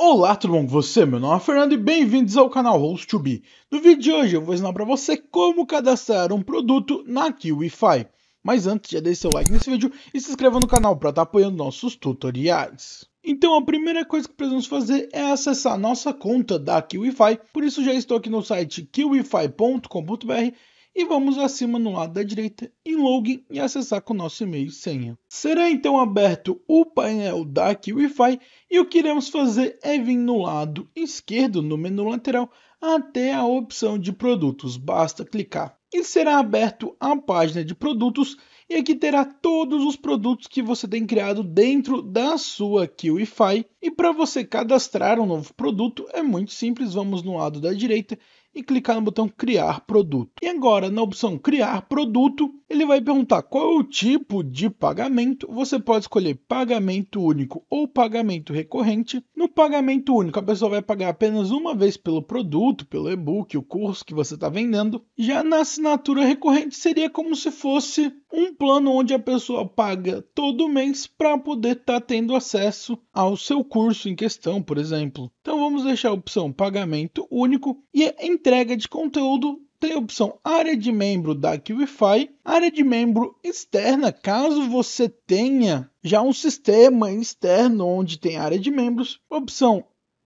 Olá tudo bom com você? Meu nome é Fernando e bem-vindos ao canal host 2 No vídeo de hoje eu vou ensinar para você como cadastrar um produto na KiwiFi. Mas antes já deixe seu like nesse vídeo e se inscreva no canal para estar tá apoiando nossos tutoriais. Então a primeira coisa que precisamos fazer é acessar nossa conta da KiwiFi, por isso já estou aqui no site kiwifi.com.br e vamos acima no lado da direita em login e acessar com o nosso e-mail e senha. Será então aberto o painel da Wi-Fi e o que iremos fazer é vir no lado esquerdo no menu lateral até a opção de produtos, basta clicar. E será aberto a página de produtos e aqui terá todos os produtos que você tem criado dentro da sua Wi-Fi. E para você cadastrar um novo produto é muito simples, vamos no lado da direita e clicar no botão criar produto. E agora, na opção criar produto, ele vai perguntar qual é o tipo de pagamento. Você pode escolher pagamento único ou pagamento recorrente. No pagamento único, a pessoa vai pagar apenas uma vez pelo produto, pelo e-book, o curso que você está vendendo. Já na assinatura recorrente, seria como se fosse um plano onde a pessoa paga todo mês para poder estar tá tendo acesso ao seu curso em questão, por exemplo. Então vamos deixar a opção pagamento único e é entrega de conteúdo tem a opção área de membro da QIFI, área de membro externa, caso você tenha já um sistema externo onde tem área de membros, opção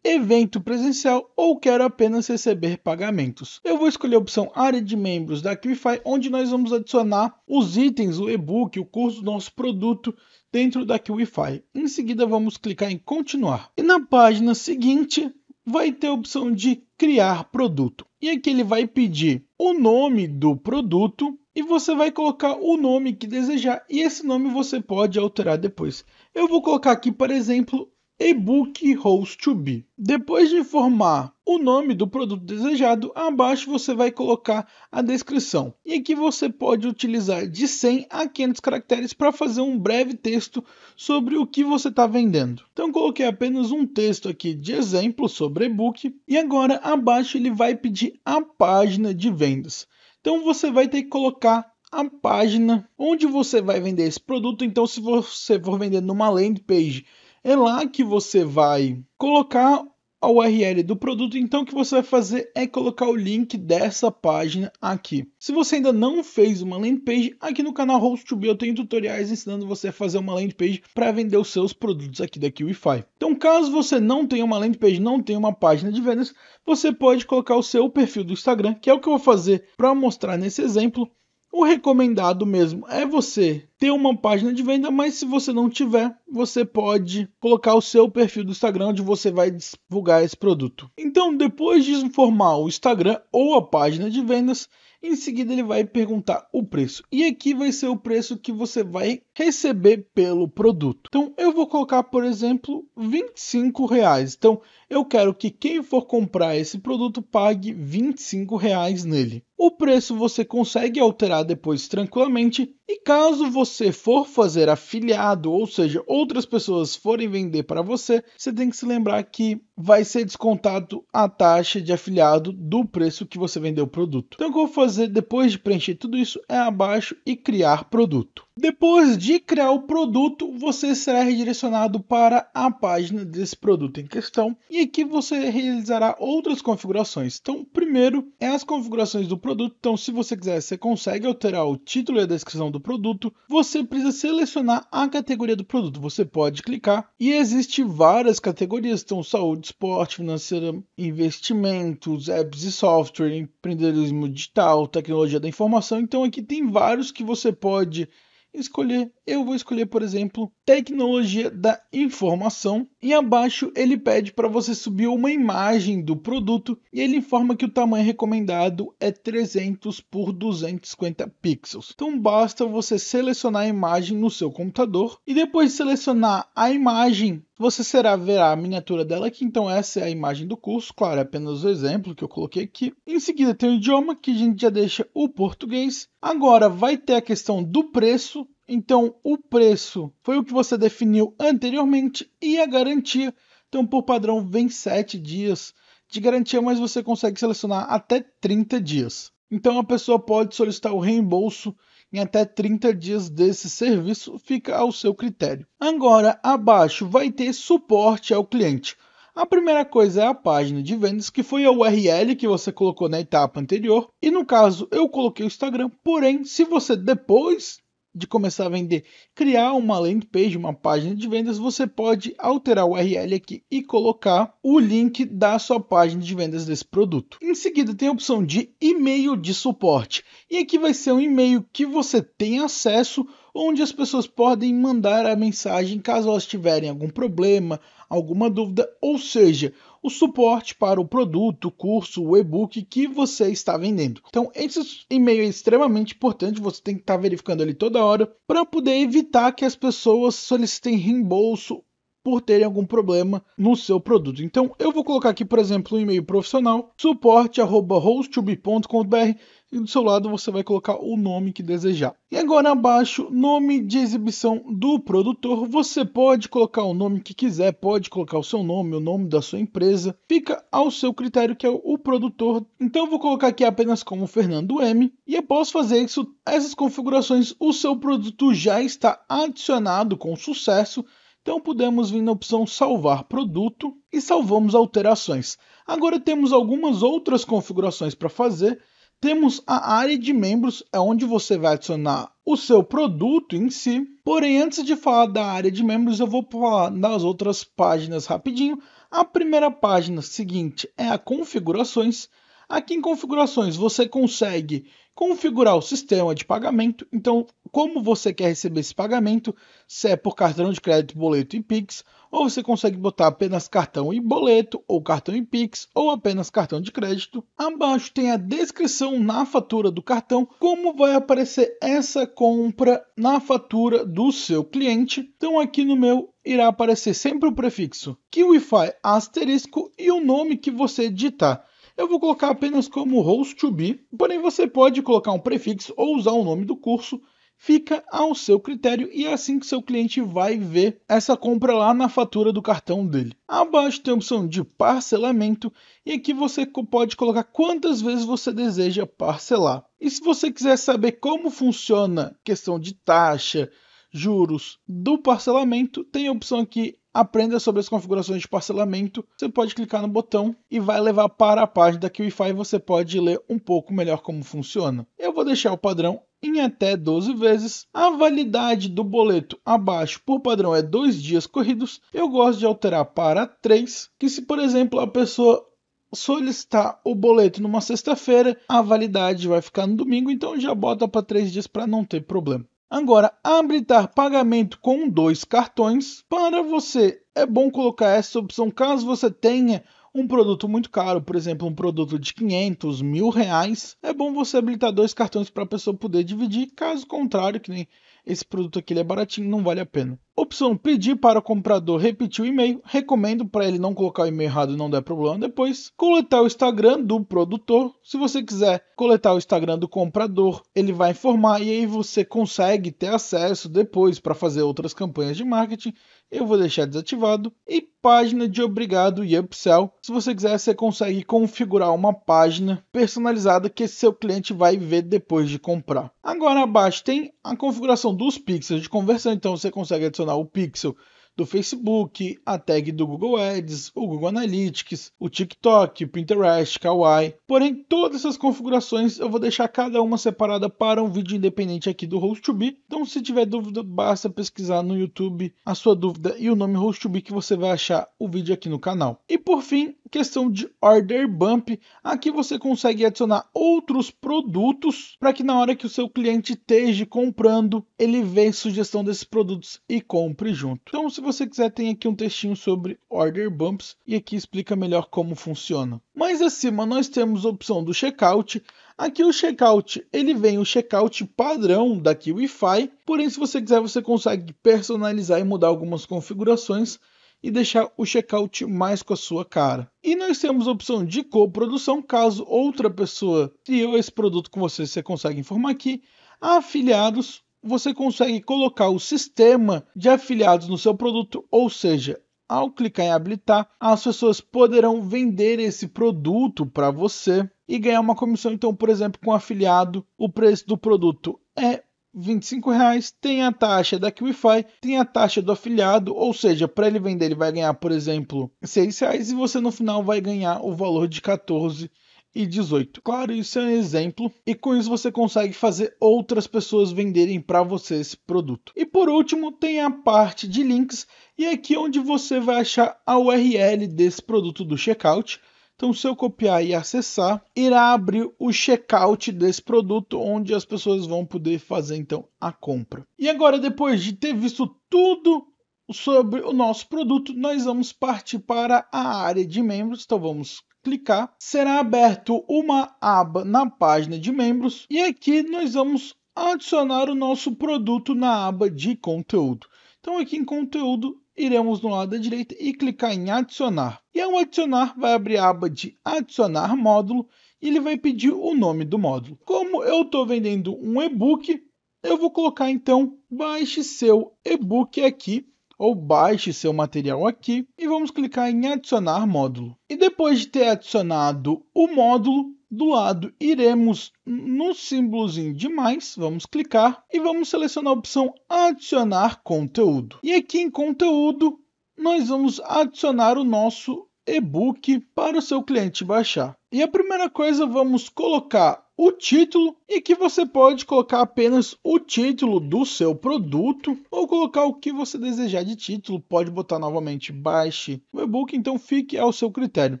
evento presencial ou quero apenas receber pagamentos. Eu vou escolher a opção área de membros da QIFI, onde nós vamos adicionar os itens, o e-book, o curso do nosso produto dentro da QIFI. Em seguida, vamos clicar em continuar. E na página seguinte, vai ter a opção de criar produto. E aqui ele vai pedir o nome do produto e você vai colocar o nome que desejar e esse nome você pode alterar depois. Eu vou colocar aqui, por exemplo, ebook host to be. Depois de informar o nome do produto desejado, abaixo você vai colocar a descrição. E aqui você pode utilizar de 100 a 500 caracteres para fazer um breve texto sobre o que você está vendendo. Então coloquei apenas um texto aqui de exemplo sobre e-book e agora abaixo ele vai pedir a página de vendas. Então você vai ter que colocar a página onde você vai vender esse produto. Então se você for vender numa landing page é lá que você vai colocar a URL do produto, então o que você vai fazer é colocar o link dessa página aqui. Se você ainda não fez uma landing page, aqui no canal host 2 b eu tenho tutoriais ensinando você a fazer uma landing page para vender os seus produtos aqui da fi Então, caso você não tenha uma landing page, não tenha uma página de vendas, você pode colocar o seu perfil do Instagram, que é o que eu vou fazer para mostrar nesse exemplo. O recomendado mesmo é você ter uma página de venda, mas se você não tiver, você pode colocar o seu perfil do Instagram onde você vai divulgar esse produto. Então, depois de informar o Instagram ou a página de vendas, em seguida ele vai perguntar o preço. E aqui vai ser o preço que você vai receber pelo produto. Então eu vou colocar, por exemplo, 25 reais. Então eu quero que quem for comprar esse produto pague 25 reais nele. O preço você consegue alterar depois tranquilamente, e caso você for fazer afiliado, ou seja, outras pessoas forem vender para você, você tem que se lembrar que vai ser descontado a taxa de afiliado do preço que você vendeu o produto. Então, o que eu vou fazer depois de preencher tudo isso é abaixo e criar produto. Depois de criar o produto, você será redirecionado para a página desse produto em questão e aqui você realizará outras configurações. Então, primeiro é as configurações do produto. Então, se você quiser, você consegue alterar o título e a descrição do produto. Você precisa selecionar a categoria do produto. Você pode clicar e existe várias categorias, então saúde, esporte, financeira, investimentos, apps e software, empreendedorismo digital, tecnologia da informação. Então, aqui tem vários que você pode escolher, eu vou escolher, por exemplo, tecnologia da informação e abaixo ele pede para você subir uma imagem do produto e ele informa que o tamanho recomendado é 300 por 250 pixels. Então basta você selecionar a imagem no seu computador e depois de selecionar a imagem você será verá a miniatura dela aqui, então essa é a imagem do curso, claro, é apenas o exemplo que eu coloquei aqui. Em seguida tem o idioma, que a gente já deixa o português. Agora vai ter a questão do preço, então, o preço foi o que você definiu anteriormente e a garantia. Então, por padrão, vem 7 dias de garantia, mas você consegue selecionar até 30 dias. Então, a pessoa pode solicitar o reembolso em até 30 dias desse serviço, fica ao seu critério. Agora, abaixo vai ter suporte ao cliente. A primeira coisa é a página de vendas, que foi a URL que você colocou na etapa anterior. E no caso, eu coloquei o Instagram. Porém, se você depois de começar a vender, criar uma landing page, uma página de vendas, você pode alterar o URL aqui e colocar o link da sua página de vendas desse produto. Em seguida, tem a opção de e-mail de suporte. E aqui vai ser um e-mail que você tem acesso onde as pessoas podem mandar a mensagem caso elas tiverem algum problema, alguma dúvida, ou seja, o suporte para o produto, curso, o e-book que você está vendendo. Então, esse e-mail é extremamente importante, você tem que estar verificando ele toda hora para poder evitar que as pessoas solicitem reembolso por terem algum problema no seu produto. Então eu vou colocar aqui, por exemplo, um e-mail profissional, suporte@hostube.com.br e do seu lado você vai colocar o nome que desejar. E agora abaixo, nome de exibição do produtor, você pode colocar o nome que quiser, pode colocar o seu nome, o nome da sua empresa, fica ao seu critério que é o produtor. Então eu vou colocar aqui apenas como Fernando M e após fazer isso, essas configurações, o seu produto já está adicionado com sucesso então podemos vir na opção salvar produto e salvamos alterações. Agora temos algumas outras configurações para fazer. Temos a área de membros, é onde você vai adicionar o seu produto em si. Porém, antes de falar da área de membros, eu vou falar das outras páginas rapidinho. A primeira página seguinte é a configurações. Aqui em configurações você consegue configurar o sistema de pagamento. Então, como você quer receber esse pagamento, se é por cartão de crédito, boleto e Pix, ou você consegue botar apenas cartão e boleto, ou cartão e Pix, ou apenas cartão de crédito. Abaixo tem a descrição na fatura do cartão, como vai aparecer essa compra na fatura do seu cliente. Então, aqui no meu irá aparecer sempre o prefixo KiwiFi é asterisco e o nome que você digitar. Eu vou colocar apenas como host to be, porém você pode colocar um prefixo ou usar o nome do curso, fica ao seu critério e é assim que seu cliente vai ver essa compra lá na fatura do cartão dele. Abaixo tem a opção de parcelamento e aqui você pode colocar quantas vezes você deseja parcelar. E se você quiser saber como funciona questão de taxa, juros do parcelamento, tem a opção aqui aprenda sobre as configurações de parcelamento, você pode clicar no botão e vai levar para a página da QIFI e você pode ler um pouco melhor como funciona. Eu vou deixar o padrão em até 12 vezes. A validade do boleto abaixo, por padrão, é dois dias corridos. Eu gosto de alterar para três, que se, por exemplo, a pessoa solicitar o boleto numa sexta-feira, a validade vai ficar no domingo, então já bota para três dias para não ter problema. Agora, habilitar pagamento com dois cartões. Para você, é bom colocar essa opção caso você tenha um produto muito caro, por exemplo, um produto de 500, mil reais, é bom você habilitar dois cartões para a pessoa poder dividir, caso contrário, que nem esse produto aqui ele é baratinho, não vale a pena. Opção pedir para o comprador repetir o e-mail. Recomendo para ele não colocar o e-mail errado, não der problema depois. Coletar o Instagram do produtor. Se você quiser coletar o Instagram do comprador, ele vai informar e aí você consegue ter acesso depois para fazer outras campanhas de marketing eu vou deixar desativado. E página de obrigado e upsell. Se você quiser, você consegue configurar uma página personalizada que seu cliente vai ver depois de comprar. Agora abaixo tem a configuração dos pixels de conversão, então você consegue adicionar o pixel do Facebook, a tag do Google Ads, o Google Analytics, o TikTok, o Pinterest, Kawaii. Porém, todas essas configurações eu vou deixar cada uma separada para um vídeo independente aqui do Host2B. Então, se tiver dúvida, basta pesquisar no YouTube a sua dúvida e o nome Host2B que você vai achar o vídeo aqui no canal. E por fim, questão de order bump, aqui você consegue adicionar outros produtos para que na hora que o seu cliente esteja comprando, ele veja sugestão desses produtos e compre junto. Então, se você quiser, tem aqui um textinho sobre order bumps e aqui explica melhor como funciona. Mais acima, nós temos a opção do checkout. Aqui o checkout, ele vem o checkout padrão da Kiwify, porém se você quiser você consegue personalizar e mudar algumas configurações e deixar o checkout mais com a sua cara. E nós temos a opção de coprodução, caso outra pessoa criou esse produto com você, você consegue informar aqui. Afiliados, você consegue colocar o sistema de afiliados no seu produto, ou seja, ao clicar em habilitar, as pessoas poderão vender esse produto para você e ganhar uma comissão. Então, por exemplo, com um afiliado, o preço do produto é 25 reais, tem a taxa da QIFI, tem a taxa do afiliado, ou seja, para ele vender ele vai ganhar, por exemplo, 6 reais e você no final vai ganhar o valor de 14 e 18. Claro, isso é um exemplo e com isso você consegue fazer outras pessoas venderem para você esse produto. E por último, tem a parte de links e é aqui onde você vai achar a URL desse produto do checkout então, se eu copiar e acessar, irá abrir o checkout desse produto, onde as pessoas vão poder fazer então a compra. E agora, depois de ter visto tudo sobre o nosso produto, nós vamos partir para a área de membros. Então, vamos clicar. Será aberto uma aba na página de membros e aqui nós vamos adicionar o nosso produto na aba de conteúdo. Então, aqui em conteúdo, iremos no lado da direita e clicar em adicionar. E ao adicionar, vai abrir a aba de adicionar módulo e ele vai pedir o nome do módulo. Como eu estou vendendo um e-book, eu vou colocar então baixe seu e-book aqui ou baixe seu material aqui e vamos clicar em adicionar módulo. E depois de ter adicionado o módulo, do lado iremos no símbolozinho de mais, vamos clicar e vamos selecionar a opção adicionar conteúdo. E aqui em conteúdo nós vamos adicionar o nosso e-book para o seu cliente baixar. E a primeira coisa, vamos colocar o título e que você pode colocar apenas o título do seu produto ou colocar o que você desejar de título. Pode botar novamente baixe o e-book, então fique ao seu critério.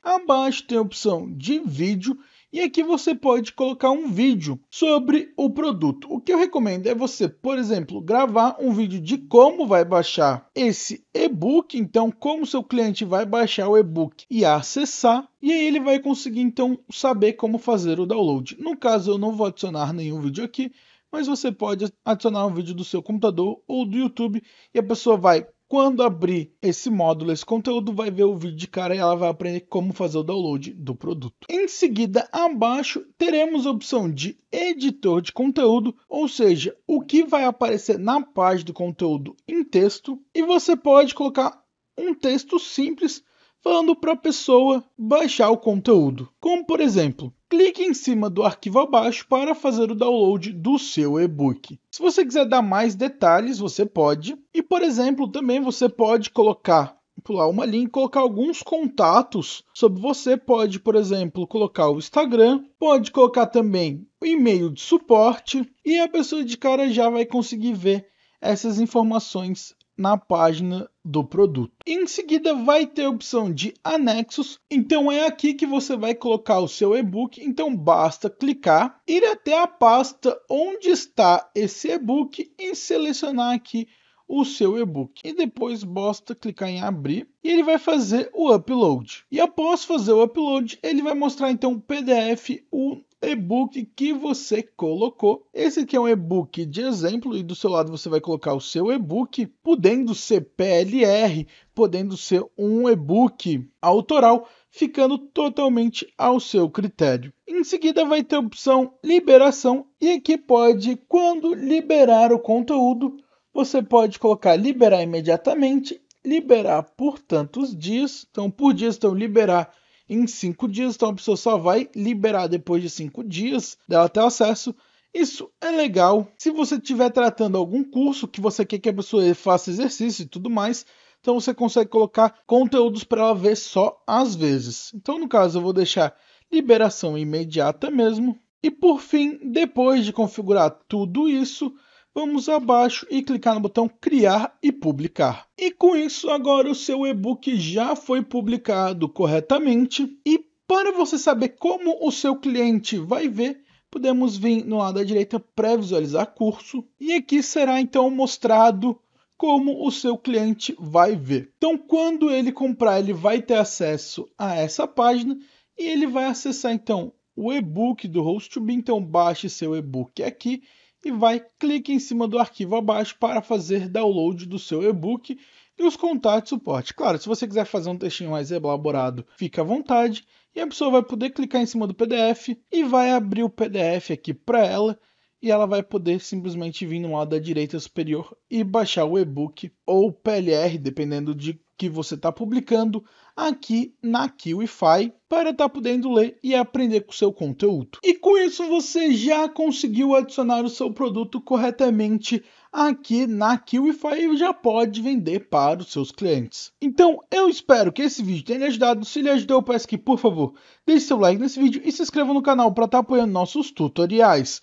Abaixo tem a opção de vídeo e aqui você pode colocar um vídeo sobre o produto. O que eu recomendo é você, por exemplo, gravar um vídeo de como vai baixar esse e-book, então como seu cliente vai baixar o e-book e acessar, e aí ele vai conseguir então saber como fazer o download. No caso, eu não vou adicionar nenhum vídeo aqui, mas você pode adicionar um vídeo do seu computador ou do YouTube e a pessoa vai quando abrir esse módulo, esse conteúdo, vai ver o vídeo de cara e ela vai aprender como fazer o download do produto. Em seguida, abaixo, teremos a opção de editor de conteúdo, ou seja, o que vai aparecer na página do conteúdo em texto. E você pode colocar um texto simples falando para a pessoa baixar o conteúdo. Como por exemplo, clique em cima do arquivo abaixo para fazer o download do seu e-book. Se você quiser dar mais detalhes, você pode. E por exemplo, também você pode colocar pular uma linha e colocar alguns contatos sobre você. Pode, por exemplo, colocar o Instagram, pode colocar também o e-mail de suporte e a pessoa de cara já vai conseguir ver essas informações na página do produto. Em seguida vai ter a opção de anexos, então é aqui que você vai colocar o seu e-book, então basta clicar, ir até a pasta onde está esse e-book e selecionar aqui o seu e-book e depois basta clicar em abrir e ele vai fazer o upload. E após fazer o upload, ele vai mostrar então o PDF, o e-book que você colocou. Esse aqui é um e-book de exemplo e do seu lado você vai colocar o seu e-book, podendo ser PLR, podendo ser um e-book autoral, ficando totalmente ao seu critério. Em seguida vai ter a opção liberação e aqui pode quando liberar o conteúdo, você pode colocar liberar imediatamente, liberar por tantos dias, então por dias então liberar em cinco dias, então a pessoa só vai liberar depois de cinco dias dela ter acesso. Isso é legal. Se você estiver tratando algum curso que você quer que a pessoa faça exercício e tudo mais, então você consegue colocar conteúdos para ela ver só às vezes. Então, no caso, eu vou deixar liberação imediata mesmo. E por fim, depois de configurar tudo isso, vamos abaixo e clicar no botão criar e publicar. E com isso agora o seu e-book já foi publicado corretamente e para você saber como o seu cliente vai ver, podemos vir no lado da direita pré-visualizar curso e aqui será então mostrado como o seu cliente vai ver. Então, quando ele comprar, ele vai ter acesso a essa página e ele vai acessar então o e-book do Host2B. Então, baixe seu e-book aqui e vai clique em cima do arquivo abaixo para fazer download do seu e-book e os contatos de suporte. Claro, se você quiser fazer um textinho mais elaborado, fica à vontade e a pessoa vai poder clicar em cima do PDF e vai abrir o PDF aqui para ela e ela vai poder simplesmente vir no lado da direita superior e baixar o e-book ou PLR, dependendo de que você está publicando, aqui na Kiwify para estar tá podendo ler e aprender com o seu conteúdo. E com isso você já conseguiu adicionar o seu produto corretamente aqui na Kiwify e já pode vender para os seus clientes. Então eu espero que esse vídeo tenha lhe ajudado. Se lhe ajudou, eu peço que por favor deixe seu like nesse vídeo e se inscreva no canal para estar tá apoiando nossos tutoriais.